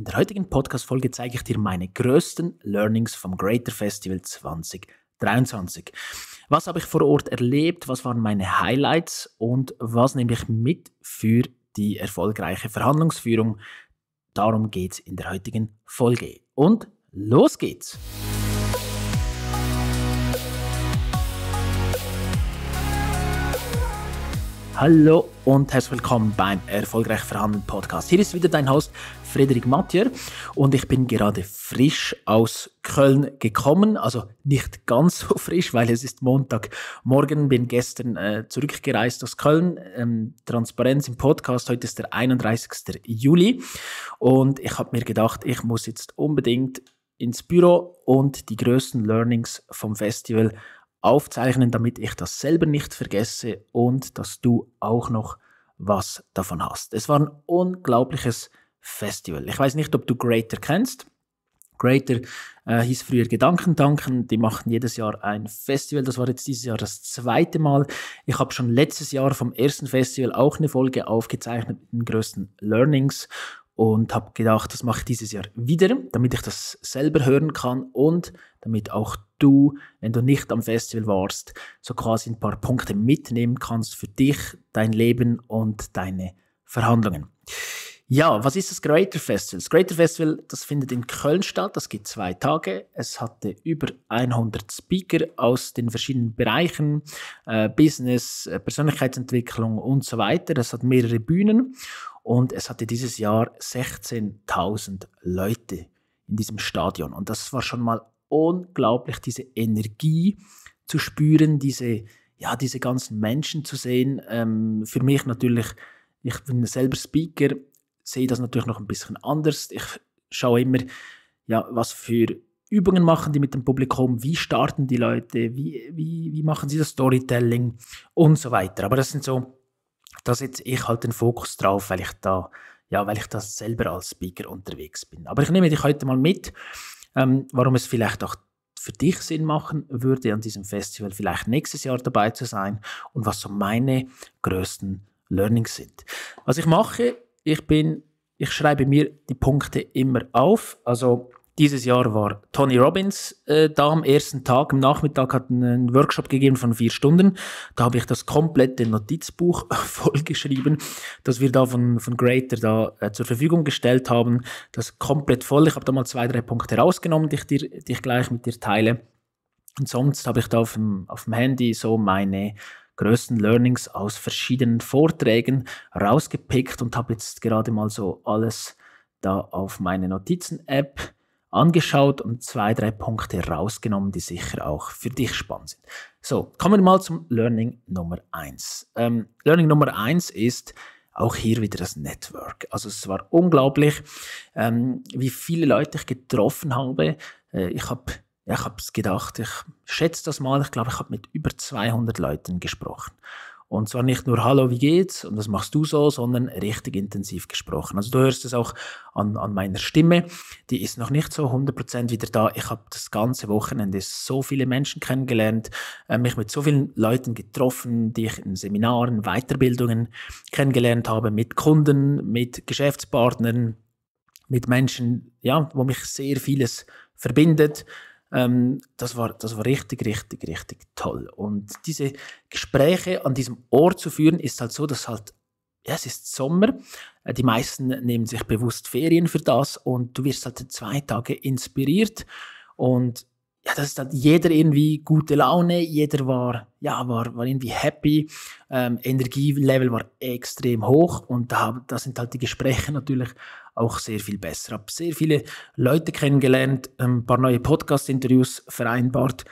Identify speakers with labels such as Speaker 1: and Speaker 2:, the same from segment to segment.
Speaker 1: In der heutigen Podcast-Folge zeige ich dir meine größten Learnings vom Greater Festival 2023. Was habe ich vor Ort erlebt? Was waren meine Highlights? Und was nehme ich mit für die erfolgreiche Verhandlungsführung? Darum geht es in der heutigen Folge. Und los geht's! Hallo und herzlich willkommen beim Erfolgreich Verhandeln Podcast. Hier ist wieder dein Host Frederik Mattier und ich bin gerade frisch aus Köln gekommen, also nicht ganz so frisch, weil es ist Montagmorgen, bin gestern äh, zurückgereist aus Köln. Ähm, Transparenz im Podcast, heute ist der 31. Juli und ich habe mir gedacht, ich muss jetzt unbedingt ins Büro und die größten Learnings vom Festival aufzeichnen, damit ich das selber nicht vergesse und dass du auch noch was davon hast. Es war ein unglaubliches Festival. Ich weiß nicht, ob du Greater kennst. Greater äh, hieß früher Gedankentanken. Die machten jedes Jahr ein Festival. Das war jetzt dieses Jahr das zweite Mal. Ich habe schon letztes Jahr vom ersten Festival auch eine Folge aufgezeichnet mit den größten Learnings und habe gedacht, das mache ich dieses Jahr wieder, damit ich das selber hören kann und damit auch du, wenn du nicht am Festival warst, so quasi ein paar Punkte mitnehmen kannst für dich, dein Leben und deine Verhandlungen. Ja, was ist das Greater Festival? Das Greater Festival, das findet in Köln statt. Das geht zwei Tage. Es hatte über 100 Speaker aus den verschiedenen Bereichen, äh, Business, äh, Persönlichkeitsentwicklung und so weiter. Es hat mehrere Bühnen und es hatte dieses Jahr 16.000 Leute in diesem Stadion. Und das war schon mal unglaublich, diese Energie zu spüren, diese, ja, diese ganzen Menschen zu sehen. Ähm, für mich natürlich, ich bin selber Speaker, sehe das natürlich noch ein bisschen anders. Ich schaue immer, ja, was für Übungen machen die mit dem Publikum, wie starten die Leute, wie, wie, wie machen sie das Storytelling und so weiter. Aber das sind so, da setze ich halt den Fokus drauf, weil ich da, ja, weil ich da selber als Speaker unterwegs bin. Aber ich nehme dich heute mal mit, ähm, warum es vielleicht auch für dich Sinn machen würde, an diesem Festival vielleicht nächstes Jahr dabei zu sein und was so meine größten Learnings sind. Was ich mache, ich bin, ich schreibe mir die Punkte immer auf. Also dieses Jahr war Tony Robbins äh, da am ersten Tag. Am Nachmittag hat einen Workshop gegeben von vier Stunden. Da habe ich das komplette Notizbuch vollgeschrieben, das wir da von, von Greater da äh, zur Verfügung gestellt haben. Das komplett voll. Ich habe da mal zwei, drei Punkte rausgenommen, die ich, dir, die ich gleich mit dir teile. Und sonst habe ich da auf dem, auf dem Handy so meine größten Learnings aus verschiedenen Vorträgen rausgepickt und habe jetzt gerade mal so alles da auf meine Notizen-App angeschaut und zwei, drei Punkte rausgenommen, die sicher auch für dich spannend sind. So, kommen wir mal zum Learning Nummer eins. Ähm, Learning Nummer eins ist, auch hier wieder das Network. Also es war unglaublich, ähm, wie viele Leute ich getroffen habe. Äh, ich habe ich habe gedacht, ich schätze das mal, ich glaube, ich habe mit über 200 Leuten gesprochen. Und zwar nicht nur Hallo, wie geht's und was machst du so, sondern richtig intensiv gesprochen. Also du hörst es auch an, an meiner Stimme, die ist noch nicht so 100% wieder da. Ich habe das ganze Wochenende so viele Menschen kennengelernt, äh, mich mit so vielen Leuten getroffen, die ich in Seminaren, Weiterbildungen kennengelernt habe, mit Kunden, mit Geschäftspartnern, mit Menschen, ja, wo mich sehr vieles verbindet. Ähm, das, war, das war richtig, richtig, richtig toll. Und diese Gespräche an diesem Ort zu führen, ist halt so, dass halt ja, es ist Sommer. Äh, die meisten nehmen sich bewusst Ferien für das und du wirst halt zwei Tage inspiriert und ja, das ist halt jeder irgendwie gute Laune, jeder war, ja, war, war irgendwie happy, ähm, Energielevel war extrem hoch und da, da sind halt die Gespräche natürlich auch sehr viel besser. Ich Habe sehr viele Leute kennengelernt, ein ähm, paar neue Podcast-Interviews vereinbart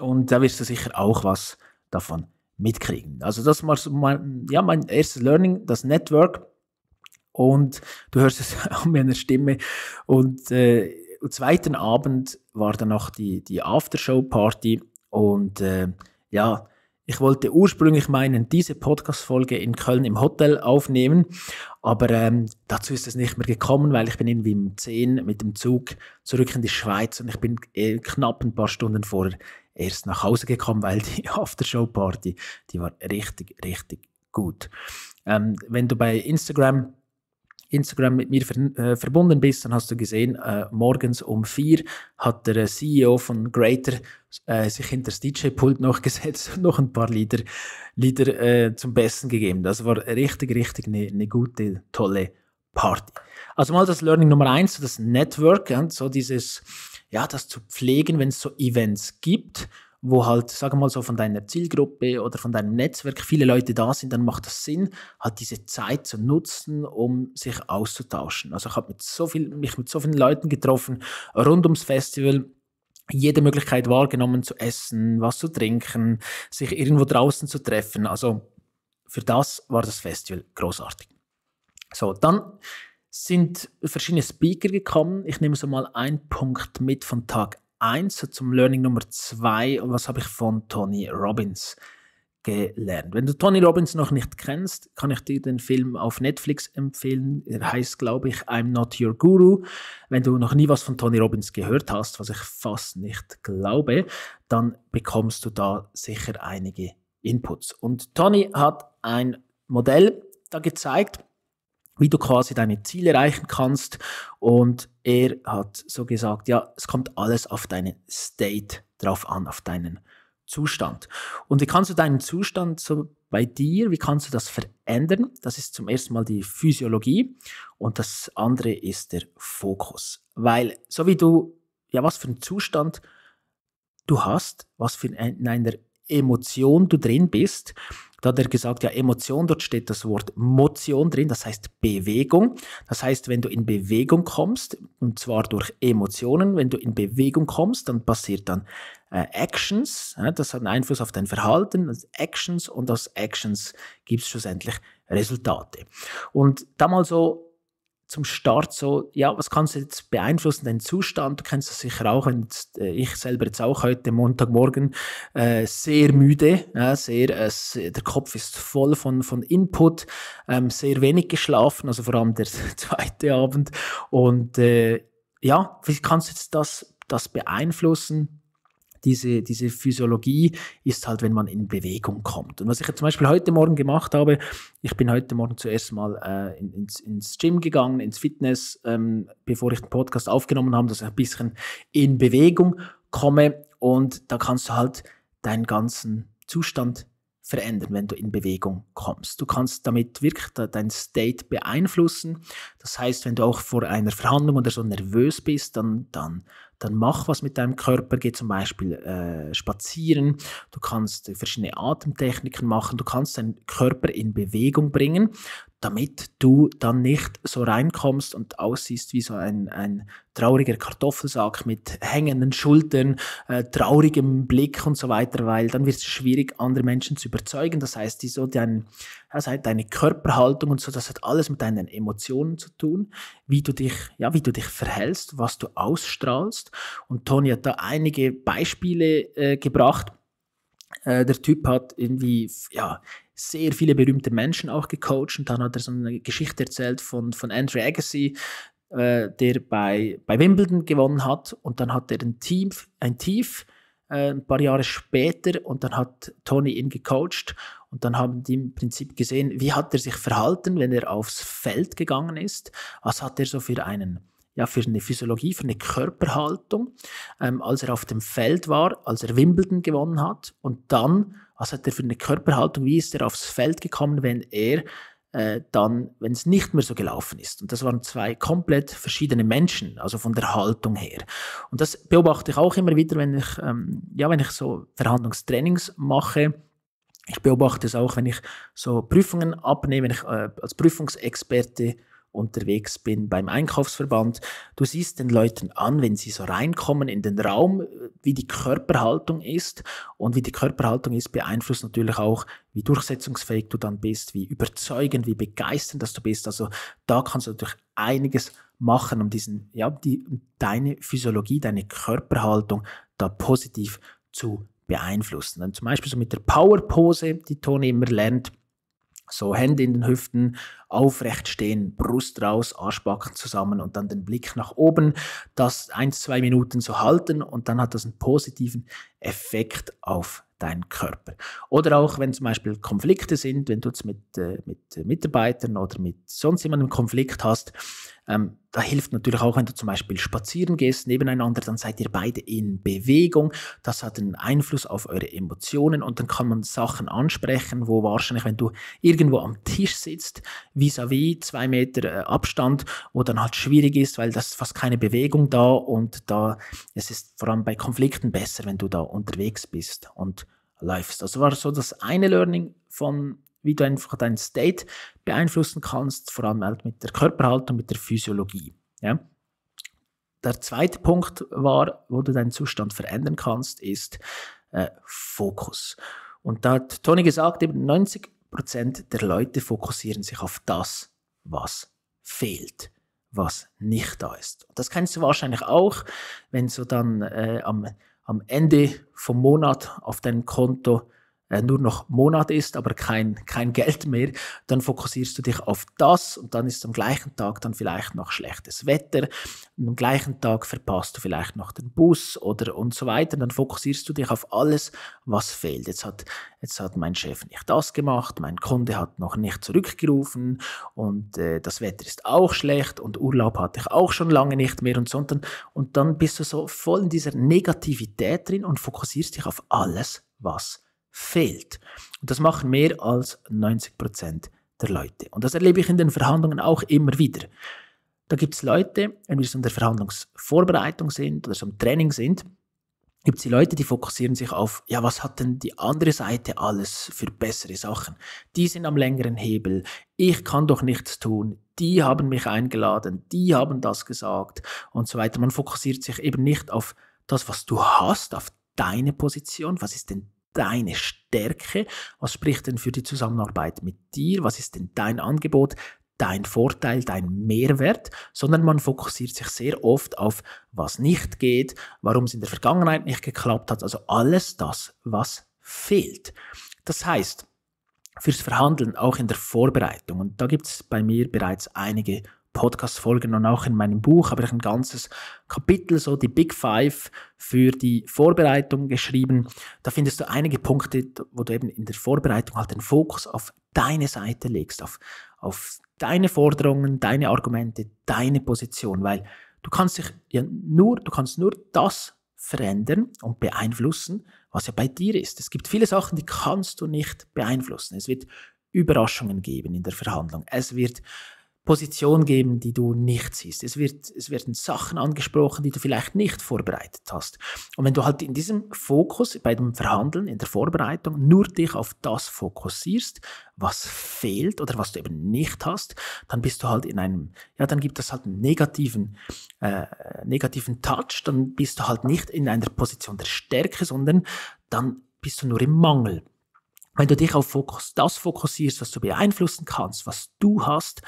Speaker 1: und da wirst du sicher auch was davon mitkriegen. Also das war so mein, ja, mein erstes Learning, das Network und du hörst es an meiner Stimme und äh, zweiten Abend war dann noch die, die Aftershow-Party und äh, ja, ich wollte ursprünglich meinen, diese Podcast-Folge in Köln im Hotel aufnehmen, aber ähm, dazu ist es nicht mehr gekommen, weil ich bin irgendwie um 10 mit dem Zug zurück in die Schweiz und ich bin äh, knapp ein paar Stunden vorher erst nach Hause gekommen, weil die Aftershow-Party, die war richtig, richtig gut. Ähm, wenn du bei Instagram Instagram mit mir ver äh, verbunden bist, dann hast du gesehen, äh, morgens um vier hat der äh, CEO von Greater sich hinter das DJ-Pult noch gesetzt und noch ein paar Lieder, Lieder zum Besten gegeben. Das war richtig, richtig eine, eine gute, tolle Party. Also mal das Learning Nummer eins, das Network, so dieses, ja, das zu pflegen, wenn es so Events gibt wo halt, sagen wir mal so, von deiner Zielgruppe oder von deinem Netzwerk viele Leute da sind, dann macht das Sinn, halt diese Zeit zu nutzen, um sich auszutauschen. Also ich habe so mich mit so vielen Leuten getroffen, rund ums Festival, jede Möglichkeit wahrgenommen zu essen, was zu trinken, sich irgendwo draußen zu treffen. Also für das war das Festival großartig. So, dann sind verschiedene Speaker gekommen. Ich nehme so mal einen Punkt mit von Tag 1 zum Learning Nummer 2. Was habe ich von Tony Robbins gelernt? Wenn du Tony Robbins noch nicht kennst, kann ich dir den Film auf Netflix empfehlen. Er heißt, glaube ich, I'm Not Your Guru. Wenn du noch nie was von Tony Robbins gehört hast, was ich fast nicht glaube, dann bekommst du da sicher einige Inputs. Und Tony hat ein Modell da gezeigt, wie du quasi deine Ziele erreichen kannst und er hat so gesagt, ja, es kommt alles auf deinen State drauf an, auf deinen Zustand. Und wie kannst du deinen Zustand so bei dir, wie kannst du das verändern? Das ist zum ersten Mal die Physiologie und das andere ist der Fokus. Weil so wie du, ja, was für einen Zustand du hast, was für in einer Emotion du drin bist, da hat er gesagt, ja, Emotion, dort steht das Wort Motion drin, das heißt Bewegung. Das heißt, wenn du in Bewegung kommst, und zwar durch Emotionen, wenn du in Bewegung kommst, dann passiert dann äh, Actions, äh, das hat einen Einfluss auf dein Verhalten, also Actions und aus Actions gibt es schlussendlich Resultate. Und da mal so zum Start so, ja, was kannst du jetzt beeinflussen, deinen Zustand? Du kennst das sicher auch, jetzt, äh, ich selber jetzt auch heute Montagmorgen äh, sehr müde, äh, sehr, sehr, der Kopf ist voll von, von Input, ähm, sehr wenig geschlafen, also vor allem der zweite Abend. Und äh, ja, wie kannst du jetzt das, das beeinflussen? diese, diese Physiologie ist halt, wenn man in Bewegung kommt. Und was ich zum Beispiel heute Morgen gemacht habe, ich bin heute Morgen zuerst mal äh, ins, ins Gym gegangen, ins Fitness, ähm, bevor ich den Podcast aufgenommen habe, dass ich ein bisschen in Bewegung komme und da kannst du halt deinen ganzen Zustand verändern, wenn du in Bewegung kommst. Du kannst damit wirklich dein State beeinflussen. Das heißt, wenn du auch vor einer Verhandlung oder so nervös bist, dann, dann dann mach was mit deinem Körper, geh zum Beispiel äh, spazieren, du kannst verschiedene Atemtechniken machen, du kannst deinen Körper in Bewegung bringen, damit du dann nicht so reinkommst und aussiehst wie so ein, ein trauriger Kartoffelsack mit hängenden Schultern, äh, traurigem Blick und so weiter, weil dann wird es schwierig, andere Menschen zu überzeugen. Das heißt, die so dein, das heißt, deine Körperhaltung und so, das hat alles mit deinen Emotionen zu tun, wie du dich, ja, wie du dich verhältst, was du ausstrahlst. Und Toni hat da einige Beispiele äh, gebracht. Äh, der Typ hat irgendwie, ja, sehr viele berühmte Menschen auch gecoacht und dann hat er so eine Geschichte erzählt von, von Andre Agassi, äh, der bei, bei Wimbledon gewonnen hat und dann hat er ein, Team, ein Tief äh, ein paar Jahre später und dann hat Tony ihn gecoacht und dann haben die im Prinzip gesehen, wie hat er sich verhalten, wenn er aufs Feld gegangen ist, was hat er so für einen ja, für eine Physiologie, für eine Körperhaltung, ähm, als er auf dem Feld war, als er Wimbledon gewonnen hat. Und dann, was hat er für eine Körperhaltung, wie ist er aufs Feld gekommen, wenn er äh, dann, wenn es nicht mehr so gelaufen ist. Und das waren zwei komplett verschiedene Menschen, also von der Haltung her. Und das beobachte ich auch immer wieder, wenn ich, ähm, ja, wenn ich so Verhandlungstrainings mache. Ich beobachte es auch, wenn ich so Prüfungen abnehme, wenn ich äh, als Prüfungsexperte unterwegs bin beim Einkaufsverband. Du siehst den Leuten an, wenn sie so reinkommen in den Raum, äh, wie die Körperhaltung ist. Und wie die Körperhaltung ist, beeinflusst natürlich auch, wie durchsetzungsfähig du dann bist, wie überzeugend, wie begeisternd dass du bist. Also da kannst du natürlich einiges machen, um diesen, ja, die, deine Physiologie, deine Körperhaltung da positiv zu beeinflussen. Dann zum Beispiel so mit der Power-Pose, die Toni immer lernt, so Hände in den Hüften, aufrecht stehen, Brust raus, Arschbacken zusammen und dann den Blick nach oben, das ein, zwei Minuten so halten und dann hat das einen positiven Effekt auf deinen Körper. Oder auch, wenn zum Beispiel Konflikte sind, wenn du jetzt mit, äh, mit Mitarbeitern oder mit sonst jemandem Konflikt hast, ähm, da hilft natürlich auch, wenn du zum Beispiel spazieren gehst nebeneinander, dann seid ihr beide in Bewegung. Das hat einen Einfluss auf eure Emotionen und dann kann man Sachen ansprechen, wo wahrscheinlich, wenn du irgendwo am Tisch sitzt, vis-à-vis -vis zwei Meter äh, Abstand, wo dann halt schwierig ist, weil das ist fast keine Bewegung da und da, es ist vor allem bei Konflikten besser, wenn du da unterwegs bist und läufst. Das war so das eine Learning von wie du einfach deinen State beeinflussen kannst, vor allem halt mit der Körperhaltung, mit der Physiologie. Ja? Der zweite Punkt war, wo du deinen Zustand verändern kannst, ist äh, Fokus. Und da hat Toni gesagt, eben 90 Prozent der Leute fokussieren sich auf das, was fehlt, was nicht da ist. Und das kennst du wahrscheinlich auch, wenn so dann äh, am, am Ende vom Monat auf deinem Konto nur noch Monat ist, aber kein, kein Geld mehr, dann fokussierst du dich auf das und dann ist am gleichen Tag dann vielleicht noch schlechtes Wetter und am gleichen Tag verpasst du vielleicht noch den Bus oder und so weiter. Dann fokussierst du dich auf alles, was fehlt. Jetzt hat, jetzt hat mein Chef nicht das gemacht, mein Kunde hat noch nicht zurückgerufen und äh, das Wetter ist auch schlecht und Urlaub hatte ich auch schon lange nicht mehr und so. Und dann, und dann bist du so voll in dieser Negativität drin und fokussierst dich auf alles, was fehlt fehlt. Und das machen mehr als 90 Prozent der Leute. Und das erlebe ich in den Verhandlungen auch immer wieder. Da gibt es Leute, wenn wir so in der Verhandlungsvorbereitung sind oder so im Training sind, gibt es die Leute, die fokussieren sich auf, ja, was hat denn die andere Seite alles für bessere Sachen? Die sind am längeren Hebel, ich kann doch nichts tun, die haben mich eingeladen, die haben das gesagt und so weiter. Man fokussiert sich eben nicht auf das, was du hast, auf deine Position, was ist denn deine Stärke? Was spricht denn für die Zusammenarbeit mit dir? Was ist denn dein Angebot? dein Vorteil, dein Mehrwert, sondern man fokussiert sich sehr oft auf, was nicht geht, warum es in der Vergangenheit nicht geklappt hat, also alles das, was fehlt. Das heißt, fürs Verhandeln, auch in der Vorbereitung, und da gibt es bei mir bereits einige Podcast-Folgen und auch in meinem Buch habe ich ein ganzes Kapitel, so die Big Five für die Vorbereitung geschrieben. Da findest du einige Punkte, wo du eben in der Vorbereitung halt den Fokus auf deine Seite legst, auf, auf deine Forderungen, deine Argumente, deine Position, weil du kannst dich ja nur, du kannst nur das verändern und beeinflussen, was ja bei dir ist. Es gibt viele Sachen, die kannst du nicht beeinflussen. Es wird Überraschungen geben in der Verhandlung. Es wird Position geben, die du nicht siehst. Es, wird, es werden Sachen angesprochen, die du vielleicht nicht vorbereitet hast. Und wenn du halt in diesem Fokus, bei dem Verhandeln, in der Vorbereitung, nur dich auf das fokussierst, was fehlt oder was du eben nicht hast, dann bist du halt in einem, ja, dann gibt das halt einen negativen, äh, negativen Touch, dann bist du halt nicht in einer Position der Stärke, sondern dann bist du nur im Mangel. Wenn du dich auf Fokus, das fokussierst, was du beeinflussen kannst, was du hast,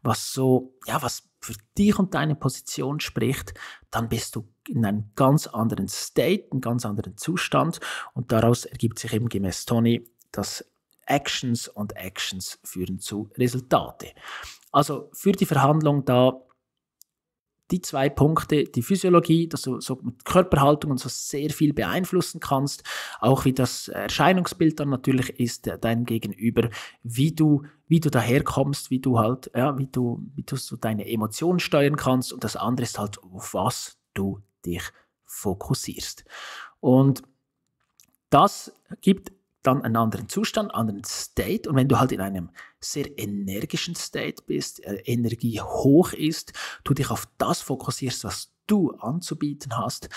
Speaker 1: was so, ja, was für dich und deine Position spricht, dann bist du in einem ganz anderen State, einem ganz anderen Zustand und daraus ergibt sich eben gemäß Tony, dass Actions und Actions führen zu Resultate. Also für die Verhandlung da die zwei Punkte, die Physiologie, dass du so mit Körperhaltung und so sehr viel beeinflussen kannst, auch wie das Erscheinungsbild dann natürlich ist, äh, dein Gegenüber, wie du, wie du daherkommst, wie du halt, ja, wie du, wie du so deine Emotionen steuern kannst und das andere ist halt, auf was du dich fokussierst. Und das gibt dann einen anderen Zustand, einen anderen State. Und wenn du halt in einem sehr energischen State bist, äh, Energie hoch ist, du dich auf das fokussierst, was du anzubieten hast,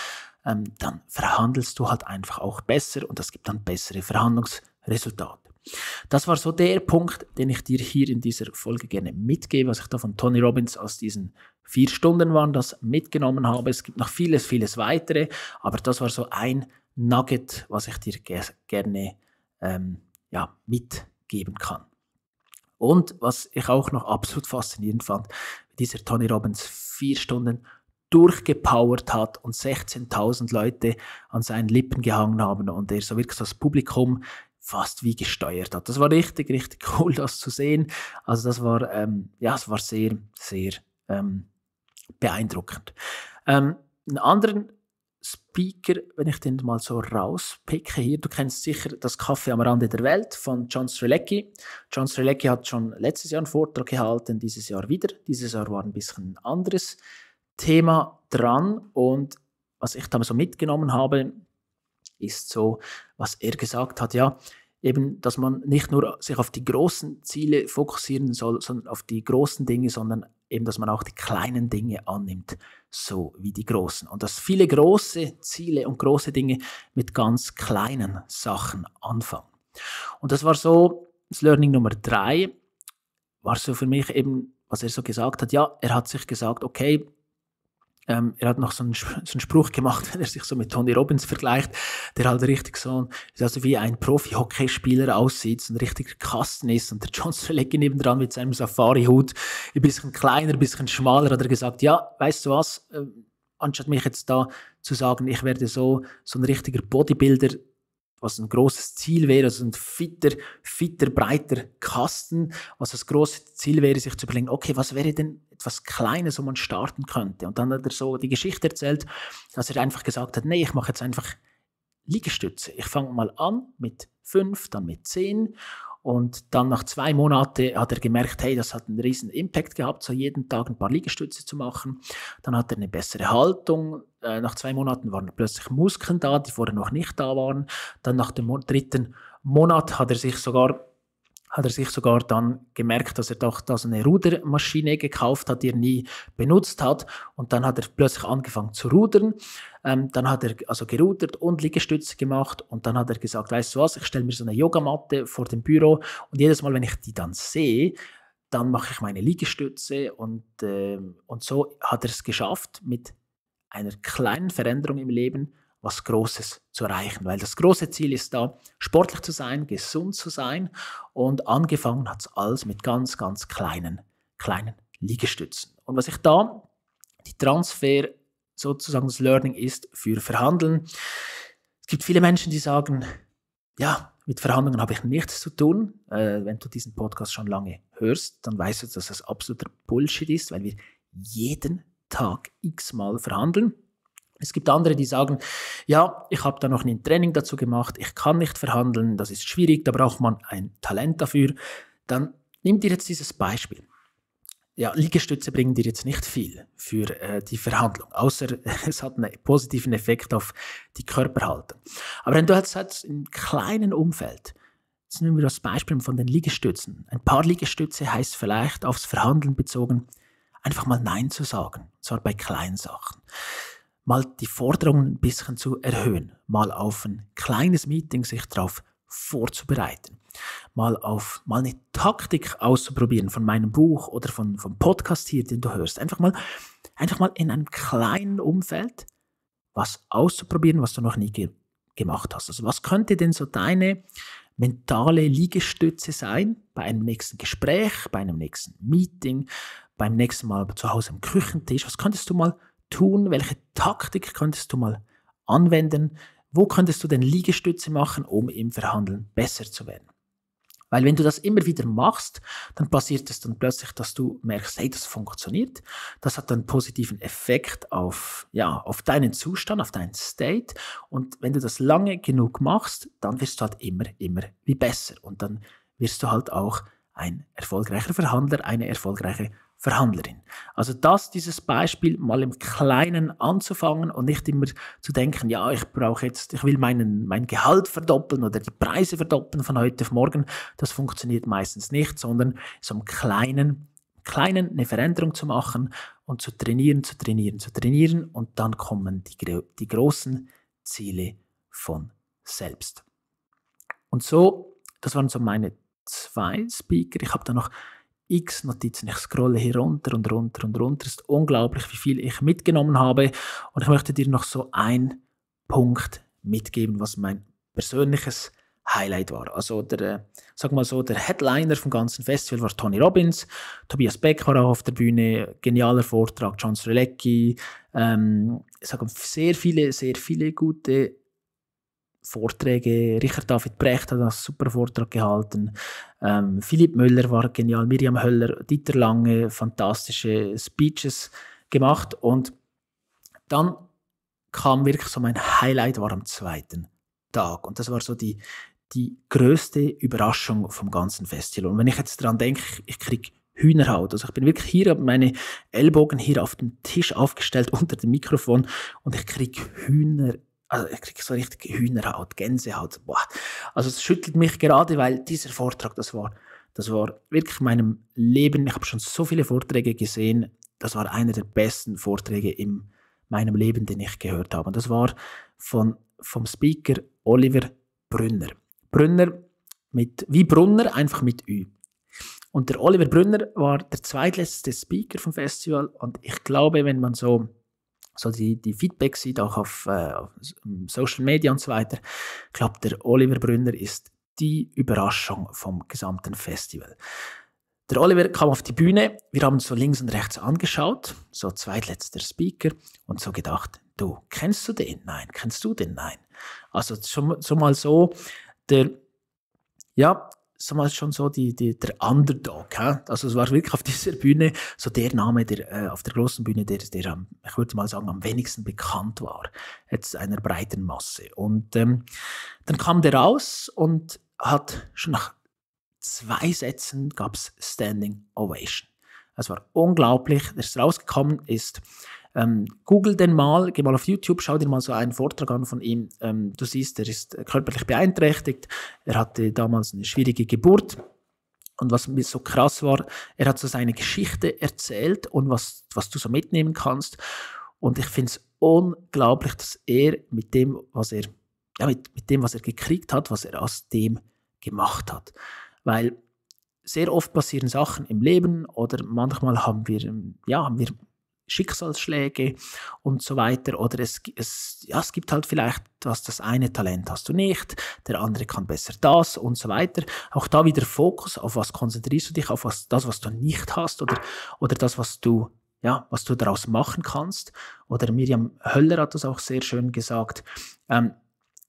Speaker 1: ähm, dann verhandelst du halt einfach auch besser und das gibt dann bessere Verhandlungsresultate. Das war so der Punkt, den ich dir hier in dieser Folge gerne mitgebe, was ich da von Tony Robbins aus diesen vier Stunden waren, das mitgenommen habe. Es gibt noch vieles, vieles weitere, aber das war so ein Nugget, was ich dir gerne mitgebe ähm, ja, mitgeben kann. Und was ich auch noch absolut faszinierend fand, dieser Tony Robbins vier Stunden durchgepowert hat und 16.000 Leute an seinen Lippen gehangen haben und er so wirklich das Publikum fast wie gesteuert hat. Das war richtig, richtig cool, das zu sehen. Also das war, ähm, ja, es war sehr, sehr ähm, beeindruckend. Ähm, einen anderen Speaker, wenn ich den mal so rauspicke hier, du kennst sicher das Kaffee am Rande der Welt von John Strelecki. John Strelecki hat schon letztes Jahr einen Vortrag gehalten, dieses Jahr wieder. Dieses Jahr war ein bisschen ein anderes Thema dran und was ich da so mitgenommen habe, ist so, was er gesagt hat, ja, eben, dass man nicht nur sich auf die großen Ziele fokussieren soll, sondern auf die großen Dinge, sondern eben, dass man auch die kleinen Dinge annimmt, so wie die großen. Und dass viele große Ziele und große Dinge mit ganz kleinen Sachen anfangen. Und das war so, das Learning Nummer drei war so für mich eben, was er so gesagt hat, ja, er hat sich gesagt, okay, ähm, er hat noch so einen, so einen, Spruch gemacht, wenn er sich so mit Tony Robbins vergleicht, der halt richtig so also wie ein Profi-Hockeyspieler aussieht, so ein richtiger Kasten ist und der John Strelacki nebendran mit seinem Safari-Hut, ein bisschen kleiner, ein bisschen schmaler, hat er gesagt, ja, weißt du was, äh, anstatt mich jetzt da zu sagen, ich werde so, so ein richtiger Bodybuilder, was ein großes Ziel wäre, also ein fitter, fitter, breiter Kasten, was das große Ziel wäre, sich zu überlegen, okay, was wäre denn etwas Kleines, wo man starten könnte. Und dann hat er so die Geschichte erzählt, dass er einfach gesagt hat, nee, ich mache jetzt einfach Liegestütze. Ich fange mal an mit fünf, dann mit zehn. Und dann nach zwei Monaten hat er gemerkt, hey, das hat einen riesen Impact gehabt, so jeden Tag ein paar Liegestütze zu machen. Dann hat er eine bessere Haltung. Äh, nach zwei Monaten waren plötzlich Muskeln da, die vorher noch nicht da waren. Dann nach dem dritten Monat hat er sich sogar hat er sich sogar dann gemerkt, dass er doch das eine Rudermaschine gekauft hat, die er nie benutzt hat. Und dann hat er plötzlich angefangen zu rudern. Ähm, dann hat er also gerudert und Liegestütze gemacht. Und dann hat er gesagt, weißt du was, ich stelle mir so eine Yogamatte vor dem Büro. Und jedes Mal, wenn ich die dann sehe, dann mache ich meine Liegestütze. Und, ähm, und so hat er es geschafft mit einer kleinen Veränderung im Leben was Großes zu erreichen, weil das große Ziel ist da, sportlich zu sein, gesund zu sein und angefangen hat es alles mit ganz, ganz kleinen, kleinen Liegestützen. Und was ich da, die Transfer, sozusagen das Learning ist für Verhandeln. Es gibt viele Menschen, die sagen, ja, mit Verhandlungen habe ich nichts zu tun. Äh, wenn du diesen Podcast schon lange hörst, dann weißt du, dass das absoluter Bullshit ist, weil wir jeden Tag x-mal verhandeln. Es gibt andere, die sagen, ja, ich habe da noch ein Training dazu gemacht, ich kann nicht verhandeln, das ist schwierig, da braucht man ein Talent dafür. Dann nimm dir jetzt dieses Beispiel. Ja, Liegestütze bringen dir jetzt nicht viel für äh, die Verhandlung, außer es hat einen positiven Effekt auf die Körperhaltung. Aber wenn du jetzt halt im kleinen Umfeld, jetzt nehmen wir das Beispiel von den Liegestützen, ein paar Liegestütze heißt vielleicht aufs Verhandeln bezogen, einfach mal Nein zu sagen, zwar bei kleinen Sachen mal die Forderungen ein bisschen zu erhöhen, mal auf ein kleines Meeting sich darauf vorzubereiten, mal auf mal eine Taktik auszuprobieren von meinem Buch oder von, vom Podcast hier, den du hörst. Einfach mal, einfach mal in einem kleinen Umfeld was auszuprobieren, was du noch nie ge gemacht hast. Also was könnte denn so deine mentale Liegestütze sein bei einem nächsten Gespräch, bei einem nächsten Meeting, beim nächsten Mal zu Hause am Küchentisch? Was könntest du mal tun? Welche Taktik könntest du mal anwenden? Wo könntest du denn Liegestütze machen, um im Verhandeln besser zu werden? Weil wenn du das immer wieder machst, dann passiert es dann plötzlich, dass du merkst, hey, das funktioniert. Das hat einen positiven Effekt auf, ja, auf deinen Zustand, auf deinen State. Und wenn du das lange genug machst, dann wirst du halt immer, immer wie besser. Und dann wirst du halt auch ein erfolgreicher Verhandler, eine erfolgreiche Verhandlerin. Also das, dieses Beispiel mal im Kleinen anzufangen und nicht immer zu denken, ja, ich brauche jetzt, ich will meinen, mein Gehalt verdoppeln oder die Preise verdoppeln von heute auf morgen. Das funktioniert meistens nicht, sondern so im Kleinen, Kleinen eine Veränderung zu machen und zu trainieren, zu trainieren, zu trainieren und dann kommen die, die großen Ziele von selbst. Und so, das waren so meine zwei Speaker. Ich habe da noch x Notizen. Ich scrolle hier runter und runter und runter. Es ist unglaublich, wie viel ich mitgenommen habe. Und ich möchte dir noch so einen Punkt mitgeben, was mein persönliches Highlight war. Also der, äh, sag mal so, der Headliner vom ganzen Festival war Tony Robbins, Tobias Beck war auch auf der Bühne, genialer Vortrag, John Strelecki, ähm, ich sag sehr viele, sehr viele gute Vorträge. Richard David Brecht hat einen super Vortrag gehalten. Ähm, Philipp Müller war genial. Miriam Höller, Dieter Lange, fantastische Speeches gemacht. Und dann kam wirklich so mein Highlight war am zweiten Tag. Und das war so die, die größte Überraschung vom ganzen Festival. Und wenn ich jetzt daran denke, ich kriege Hühnerhaut. Also ich bin wirklich hier, habe meine Ellbogen hier auf dem Tisch aufgestellt unter dem Mikrofon und ich kriege Hühner also ich kriege so richtig Hühnerhaut, Gänsehaut. Boah. Also es schüttelt mich gerade, weil dieser Vortrag, das war, das war wirklich meinem Leben. Ich habe schon so viele Vorträge gesehen. Das war einer der besten Vorträge in meinem Leben, den ich gehört habe. Und das war von, vom Speaker Oliver Brünner. Brünner mit, wie Brunner, einfach mit Ü. Und der Oliver Brünner war der zweitletzte Speaker vom Festival. Und ich glaube, wenn man so so die, die Feedback sieht, auch auf, äh, auf ähm, Social Media und so weiter. Ich glaube, der Oliver Brünner ist die Überraschung vom gesamten Festival. Der Oliver kam auf die Bühne, wir haben so links und rechts angeschaut, so zweitletzter Speaker und so gedacht, du, kennst du den? Nein, kennst du den? Nein. Also schon, schon mal so, der, ja, damals schon so die, die, der Underdog. He? Also es war wirklich auf dieser Bühne so der Name, der äh, auf der großen Bühne, der, der am, ich würde mal sagen, am wenigsten bekannt war, jetzt einer breiten Masse. Und ähm, dann kam der raus und hat schon nach zwei Sätzen gab es Standing Ovation. Es war unglaublich, dass es rausgekommen ist. Ähm, google den mal, geh mal auf YouTube, schau dir mal so einen Vortrag an von ihm. Ähm, du siehst, er ist körperlich beeinträchtigt. Er hatte damals eine schwierige Geburt. Und was mir so krass war, er hat so seine Geschichte erzählt und was, was du so mitnehmen kannst. Und ich finde es unglaublich, dass er mit dem, was er, ja, mit, mit dem, was er gekriegt hat, was er aus dem gemacht hat. Weil sehr oft passieren Sachen im Leben oder manchmal haben wir, ja, haben wir Schicksalsschläge und so weiter. Oder es, es, ja, es gibt halt vielleicht, was das eine Talent hast du nicht, der andere kann besser das und so weiter. Auch da wieder Fokus, auf was konzentrierst du dich, auf was, das, was du nicht hast oder, oder das, was du, ja, was du daraus machen kannst. Oder Miriam Höller hat das auch sehr schön gesagt. Ähm,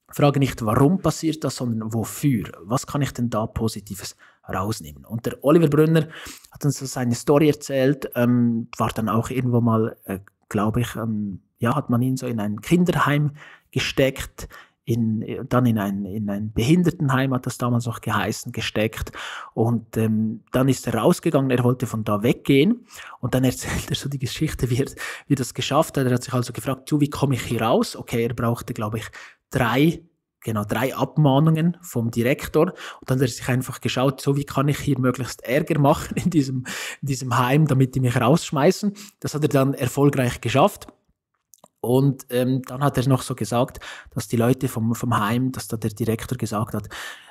Speaker 1: frage nicht, warum passiert das, sondern wofür. Was kann ich denn da Positives rausnehmen. Und der Oliver Brünner hat uns so seine Story erzählt, ähm, war dann auch irgendwo mal, äh, glaube ich, ähm, ja, hat man ihn so in ein Kinderheim gesteckt, in, äh, dann in ein, in ein Behindertenheim, hat das damals auch geheißen, gesteckt. Und ähm, dann ist er rausgegangen, er wollte von da weggehen. Und dann erzählt er so die Geschichte, wie er, wie er das geschafft hat. Er hat sich also gefragt, du, wie komme ich hier raus? Okay, er brauchte, glaube ich, drei genau drei Abmahnungen vom Direktor. Und dann hat er sich einfach geschaut, so wie kann ich hier möglichst Ärger machen in diesem, in diesem Heim, damit die mich rausschmeißen. Das hat er dann erfolgreich geschafft. Und ähm, dann hat er noch so gesagt, dass die Leute vom, vom Heim, dass da der Direktor gesagt hat,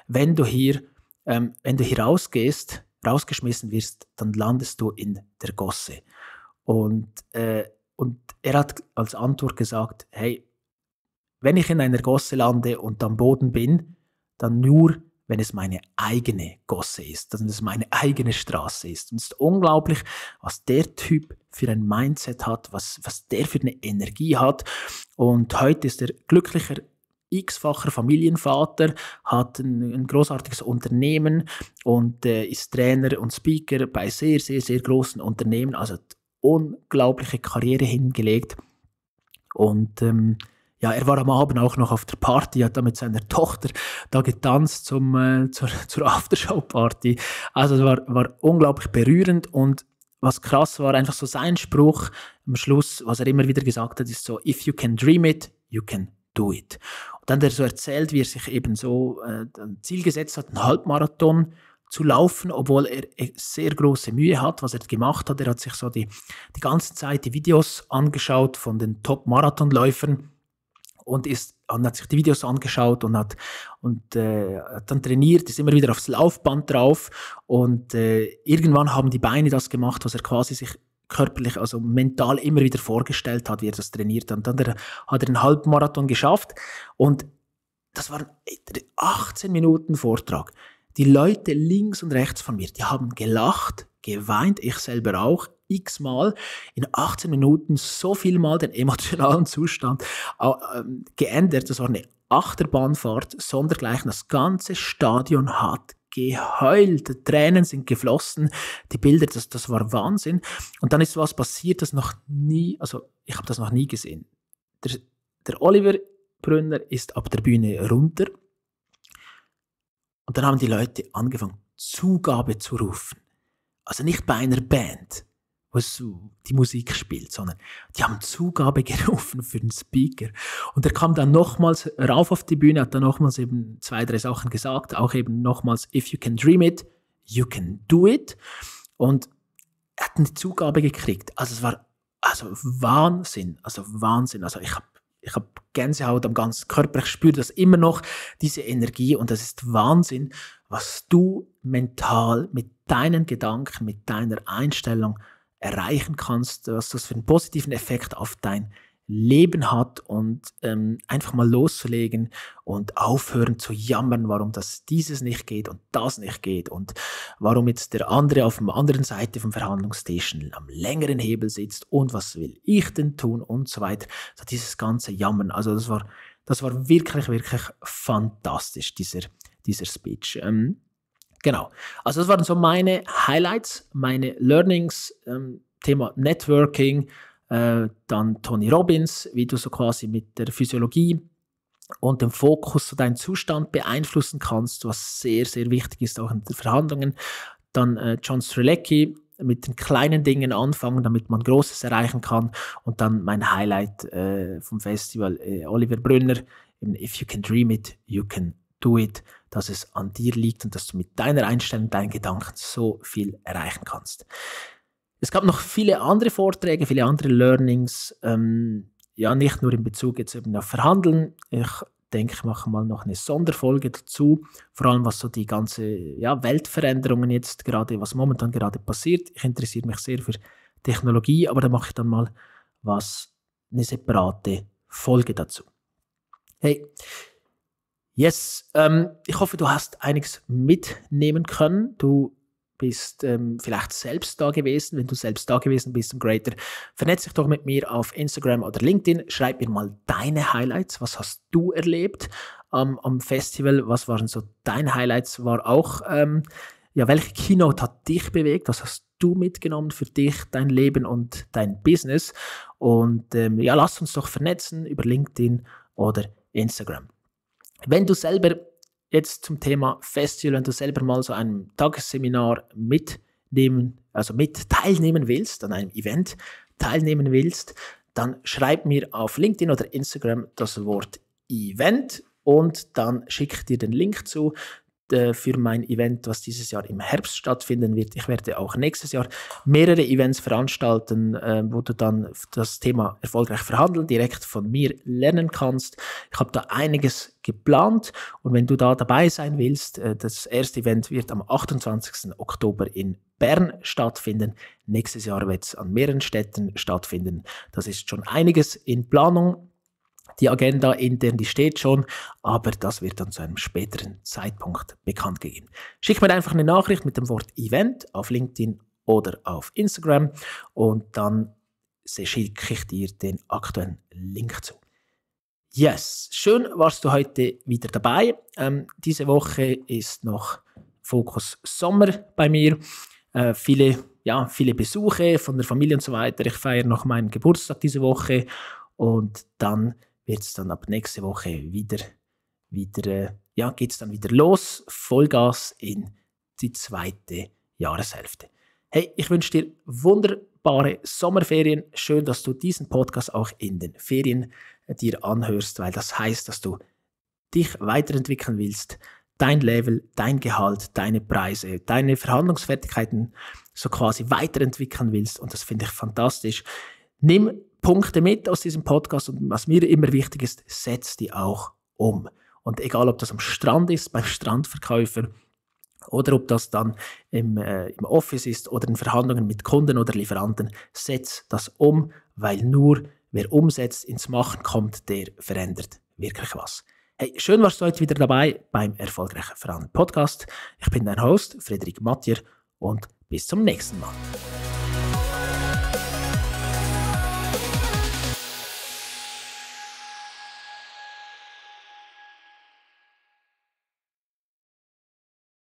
Speaker 1: wenn du hier, ähm, wenn du hier rausgehst, rausgeschmissen wirst, dann landest du in der Gosse. Und, äh, und er hat als Antwort gesagt, hey, wenn ich in einer Gosse lande und am Boden bin, dann nur, wenn es meine eigene Gosse ist, dass es meine eigene Straße ist. Und es ist unglaublich, was der Typ für ein Mindset hat, was, was der für eine Energie hat. Und heute ist er glücklicher x-facher Familienvater, hat ein, ein, großartiges Unternehmen und äh, ist Trainer und Speaker bei sehr, sehr, sehr großen Unternehmen. Also hat unglaubliche Karriere hingelegt. Und ähm, ja, er war am Abend auch noch auf der Party, hat da mit seiner Tochter da getanzt zum, äh, zur, zur Aftershow-Party. Also es war, war unglaublich berührend und was krass war, einfach so sein Spruch am Schluss, was er immer wieder gesagt hat, ist so, if you can dream it, you can do it. Und dann hat er so erzählt, wie er sich eben so äh, ein Ziel gesetzt hat, einen Halbmarathon zu laufen, obwohl er äh, sehr große Mühe hat, was er gemacht hat. Er hat sich so die, die ganze Zeit die Videos angeschaut von den Top-Marathonläufern und ist und hat sich die Videos angeschaut und hat und äh, hat dann trainiert, ist immer wieder aufs Laufband drauf und äh, irgendwann haben die Beine das gemacht, was er quasi sich körperlich, also mental immer wieder vorgestellt hat, wie er das trainiert hat. Und dann der, hat er einen Halbmarathon geschafft und das waren 18 Minuten Vortrag. Die Leute links und rechts von mir, die haben gelacht, geweint, ich selber auch x-mal in 18 Minuten so viel mal den emotionalen Zustand ähm, geändert. Das war eine Achterbahnfahrt, sondergleichen. Das ganze Stadion hat geheult, Tränen sind geflossen, die Bilder, das, das war Wahnsinn. Und dann ist was passiert, das noch nie, also ich habe das noch nie gesehen. Der, der Oliver Brünner ist ab der Bühne runter und dann haben die Leute angefangen, Zugabe zu rufen. Also nicht bei einer Band, es die Musik spielt, sondern die haben Zugabe gerufen für den Speaker. Und er kam dann nochmals rauf auf die Bühne, hat dann nochmals eben zwei, drei Sachen gesagt, auch eben nochmals, if you can dream it, you can do it. Und er hat eine Zugabe gekriegt. Also es war also Wahnsinn, also Wahnsinn. Also ich habe ich habe Gänsehaut am ganzen Körper, ich spüre das immer noch, diese Energie und das ist Wahnsinn, was du mental mit deinen Gedanken, mit deiner Einstellung erreichen kannst, was das für einen positiven Effekt auf dein Leben hat und ähm, einfach mal loszulegen und aufhören zu jammern, warum das dieses nicht geht und das nicht geht und warum jetzt der andere auf der anderen Seite vom Verhandlungstisch am längeren Hebel sitzt und was will ich denn tun und so weiter. So dieses ganze Jammern, also das war, das war wirklich, wirklich fantastisch, dieser, dieser Speech. Ähm, Genau. Also das waren so meine Highlights, meine Learnings, ähm, Thema Networking, äh, dann Tony Robbins, wie du so quasi mit der Physiologie und dem Fokus so deinen Zustand beeinflussen kannst, was sehr, sehr wichtig ist, auch in den Verhandlungen. Dann äh, John Strelecki, mit den kleinen Dingen anfangen, damit man Großes erreichen kann. Und dann mein Highlight äh, vom Festival, äh, Oliver Brünner, If you can dream it, you can do it dass es an dir liegt und dass du mit deiner Einstellung, deinen Gedanken so viel erreichen kannst. Es gab noch viele andere Vorträge, viele andere Learnings, ähm, ja, nicht nur in Bezug jetzt eben auf Verhandeln. Ich denke, ich mache mal noch eine Sonderfolge dazu, vor allem was so die ganze ja, Weltveränderungen jetzt gerade, was momentan gerade passiert. Ich interessiere mich sehr für Technologie, aber da mache ich dann mal was eine separate Folge dazu. Hey, Yes, ähm, ich hoffe, du hast einiges mitnehmen können. Du bist ähm, vielleicht selbst da gewesen. Wenn du selbst da gewesen bist im Greater, vernetz dich doch mit mir auf Instagram oder LinkedIn. Schreib mir mal deine Highlights. Was hast du erlebt ähm, am Festival? Was waren so deine Highlights? War auch, ähm, ja, welche Keynote hat dich bewegt? Was hast du mitgenommen für dich, dein Leben und dein Business? Und ähm, ja, lass uns doch vernetzen über LinkedIn oder Instagram. Wenn du selber jetzt zum Thema Festival, wenn du selber mal so einem Tagesseminar mitnehmen, also mit teilnehmen willst, an einem Event teilnehmen willst, dann schreib mir auf LinkedIn oder Instagram das Wort Event und dann schicke ich dir den Link zu. Äh, für mein Event, was dieses Jahr im Herbst stattfinden wird. Ich werde auch nächstes Jahr mehrere Events veranstalten, äh, wo du dann das Thema erfolgreich verhandeln direkt von mir lernen kannst. Ich habe da einiges geplant und wenn du da dabei sein willst, äh, das erste Event wird am 28. Oktober in Bern stattfinden. Nächstes Jahr wird es an mehreren Städten stattfinden. Das ist schon einiges in Planung. Die Agenda intern, die steht schon, aber das wird dann zu einem späteren Zeitpunkt bekannt gegeben. Schick mir einfach eine Nachricht mit dem Wort Event auf LinkedIn oder auf Instagram und dann schicke ich dir den aktuellen Link zu. Yes, schön warst du heute wieder dabei. Ähm, diese Woche ist noch Fokus Sommer bei mir. Äh, viele, ja, viele Besuche von der Familie und so weiter. Ich feiere noch meinen Geburtstag diese Woche und dann wird es dann ab nächste Woche wieder, wieder äh, ja, geht es dann wieder los. Vollgas in die zweite Jahreshälfte. Hey, ich wünsche dir wunderbare Sommerferien. Schön, dass du diesen Podcast auch in den Ferien äh, dir anhörst, weil das heißt, dass du dich weiterentwickeln willst, dein Level, dein Gehalt, deine Preise, deine Verhandlungsfertigkeiten so quasi weiterentwickeln willst. Und das finde ich fantastisch. Nimm Punkte mit aus diesem Podcast und was mir immer wichtig ist, setz die auch um. Und egal, ob das am Strand ist, beim Strandverkäufer oder ob das dann im, äh, im Office ist oder in Verhandlungen mit Kunden oder Lieferanten, setz das um, weil nur wer umsetzt, ins Machen kommt, der verändert wirklich was. Hey, schön warst du heute wieder dabei beim Erfolgreichen Verhandeln Podcast. Ich bin dein Host Frederik Mattier und bis zum nächsten Mal.